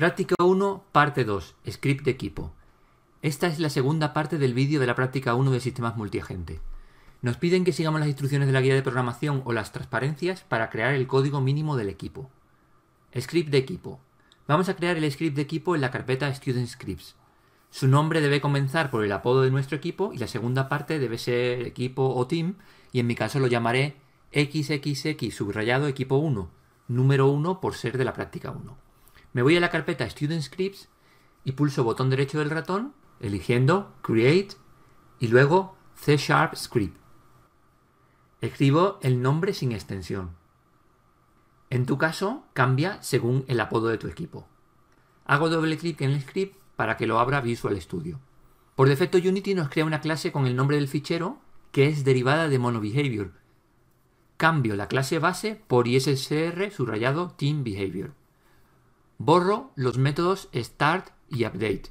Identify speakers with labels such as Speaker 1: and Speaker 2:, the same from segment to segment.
Speaker 1: Práctica 1, parte 2, script de equipo. Esta es la segunda parte del vídeo de la práctica 1 de sistemas multiagente. Nos piden que sigamos las instrucciones de la guía de programación o las transparencias para crear el código mínimo del equipo. Script de equipo. Vamos a crear el script de equipo en la carpeta Student Scripts. Su nombre debe comenzar por el apodo de nuestro equipo y la segunda parte debe ser equipo o team y en mi caso lo llamaré XXX subrayado equipo 1, número 1 por ser de la práctica 1. Me voy a la carpeta Student Scripts y pulso botón derecho del ratón, eligiendo Create y luego C Sharp Script. Escribo el nombre sin extensión. En tu caso, cambia según el apodo de tu equipo. Hago doble clic en el script para que lo abra Visual Studio. Por defecto, Unity nos crea una clase con el nombre del fichero que es derivada de Behavior. Cambio la clase base por ISSR subrayado TeamBehavior. Borro los métodos start y update.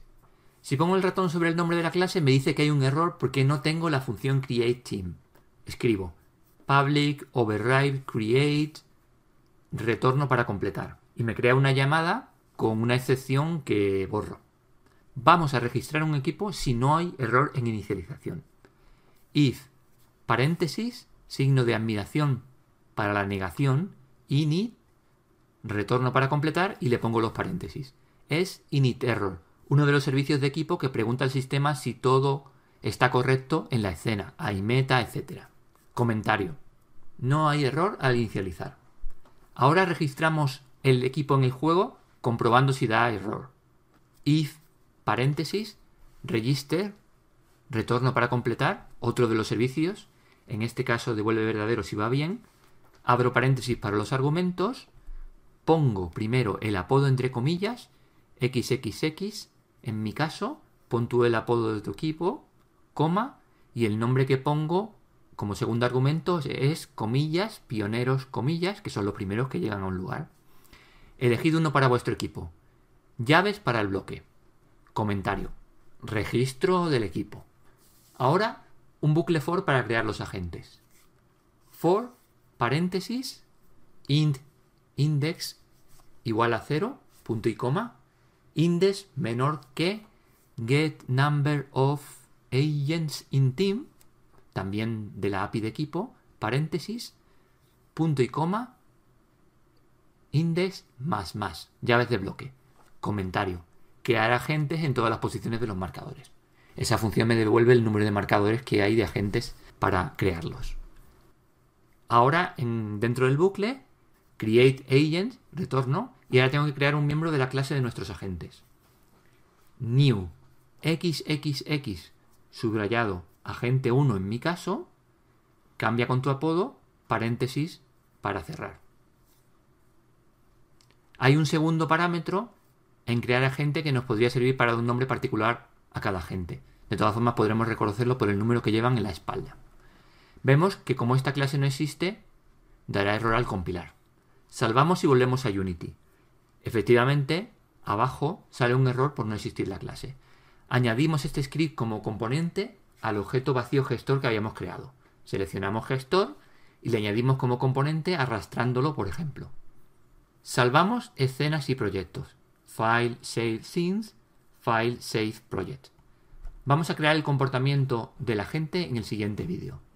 Speaker 1: Si pongo el ratón sobre el nombre de la clase me dice que hay un error porque no tengo la función createTeam. Escribo public override create retorno para completar y me crea una llamada con una excepción que borro. Vamos a registrar un equipo si no hay error en inicialización. if paréntesis signo de admiración para la negación init retorno para completar y le pongo los paréntesis. Es init error, uno de los servicios de equipo que pregunta al sistema si todo está correcto en la escena, hay meta, etc. Comentario. No hay error al inicializar. Ahora registramos el equipo en el juego comprobando si da error. If paréntesis register retorno para completar, otro de los servicios, en este caso devuelve verdadero si va bien, abro paréntesis para los argumentos pongo primero el apodo entre comillas, XXX, en mi caso, pon tú el apodo de tu equipo, coma, y el nombre que pongo como segundo argumento es comillas, pioneros, comillas, que son los primeros que llegan a un lugar. Elegid uno para vuestro equipo. Llaves para el bloque. Comentario. Registro del equipo. Ahora, un bucle for para crear los agentes. For, paréntesis, int, index igual a 0, punto y coma, index menor que get number of agents in team, también de la API de equipo, paréntesis, punto y coma, index más más, llaves de bloque, comentario, crear agentes en todas las posiciones de los marcadores. Esa función me devuelve el número de marcadores que hay de agentes para crearlos. Ahora, dentro del bucle, create agents retorno, y ahora tengo que crear un miembro de la clase de nuestros agentes. New XXX subrayado agente 1 en mi caso, cambia con tu apodo, paréntesis para cerrar. Hay un segundo parámetro en crear agente que nos podría servir para dar un nombre particular a cada agente. De todas formas podremos reconocerlo por el número que llevan en la espalda. Vemos que como esta clase no existe, dará error al compilar. Salvamos y volvemos a Unity. Efectivamente, abajo sale un error por no existir la clase. Añadimos este script como componente al objeto vacío gestor que habíamos creado. Seleccionamos gestor y le añadimos como componente arrastrándolo, por ejemplo. Salvamos escenas y proyectos. File save scenes, file save project. Vamos a crear el comportamiento de la gente en el siguiente vídeo.